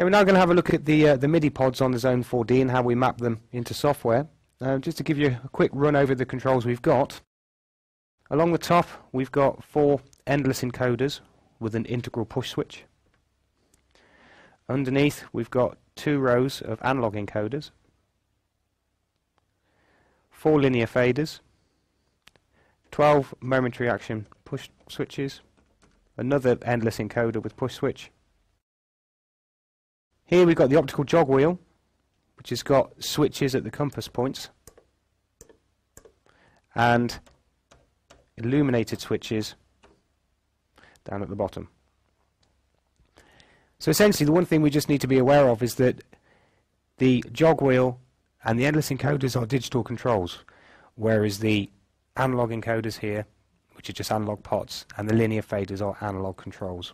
Okay, we're now going to have a look at the, uh, the MIDI pods on the Zone 4D and how we map them into software. Uh, just to give you a quick run over the controls we've got. Along the top, we've got four endless encoders with an integral push switch. Underneath, we've got two rows of analog encoders, four linear faders, 12 momentary action push switches, another endless encoder with push switch, here we've got the optical jog wheel, which has got switches at the compass points and illuminated switches down at the bottom. So essentially the one thing we just need to be aware of is that the jog wheel and the endless encoders are digital controls, whereas the analog encoders here, which are just analog pots, and the linear faders are analog controls.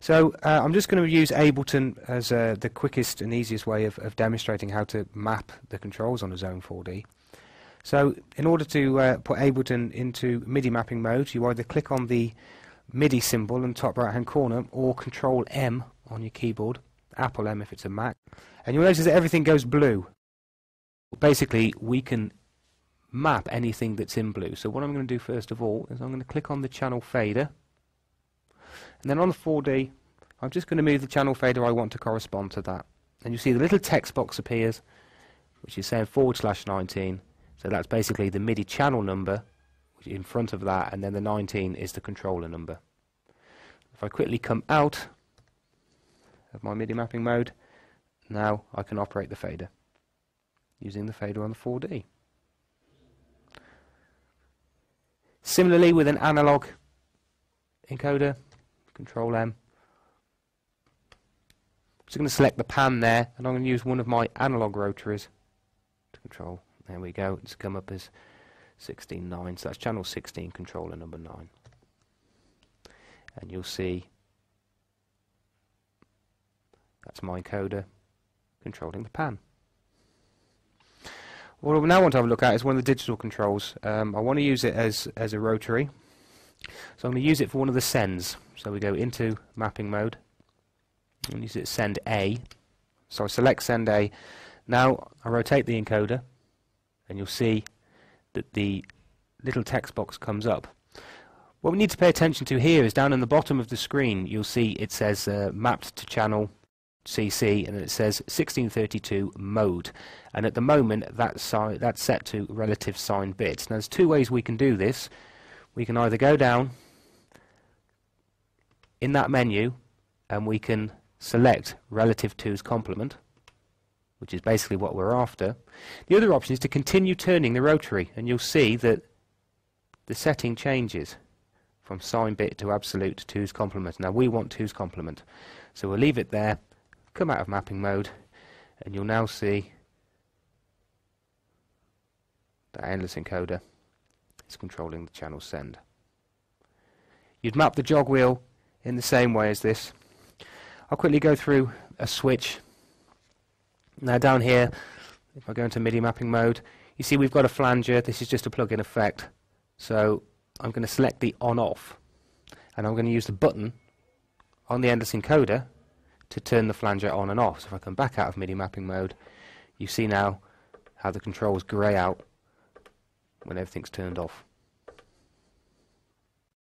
So uh, I'm just going to use Ableton as uh, the quickest and easiest way of, of, demonstrating how to map the controls on a Zone 4D. So in order to uh, put Ableton into MIDI mapping mode, you either click on the MIDI symbol in the top right hand corner or Control M on your keyboard, Apple M if it's a Mac, and you'll notice that everything goes blue. Basically, we can map anything that's in blue. So what I'm going to do first of all is I'm going to click on the channel fader and then on the 4D, I'm just going to move the channel fader I want to correspond to that. And you see the little text box appears, which is saying forward slash 19. So that's basically the MIDI channel number in front of that, and then the 19 is the controller number. If I quickly come out of my MIDI mapping mode, now I can operate the fader using the fader on the 4D. Similarly with an analog encoder, Control M. So I'm going to select the pan there, and I'm going to use one of my analog rotaries to control. There we go. It's come up as 16.9, so that's channel 16, controller number 9. And you'll see that's my encoder controlling the pan. What I now want to have a look at is one of the digital controls. Um, I want to use it as, as a rotary. So I'm going to use it for one of the sends. So we go into mapping mode and use it send A. So I select send A. Now I rotate the encoder and you'll see that the little text box comes up. What we need to pay attention to here is down in the bottom of the screen you'll see it says uh, mapped to channel CC and it says 1632 mode and at the moment that's, si that's set to relative sign bits. Now there's two ways we can do this we can either go down in that menu and we can select relative to's complement, which is basically what we're after. The other option is to continue turning the rotary, and you'll see that the setting changes from sign bit to absolute to's complement. Now we want to's complement, so we'll leave it there, come out of mapping mode, and you'll now see the endless encoder is controlling the channel send. You'd map the jog wheel in the same way as this. I'll quickly go through a switch. Now down here, if I go into MIDI mapping mode, you see we've got a flanger. This is just a plug-in effect. So I'm going to select the on-off, and I'm going to use the button on the Endless encoder to turn the flanger on and off. So if I come back out of MIDI mapping mode, you see now how the controls grey out when everything's turned off.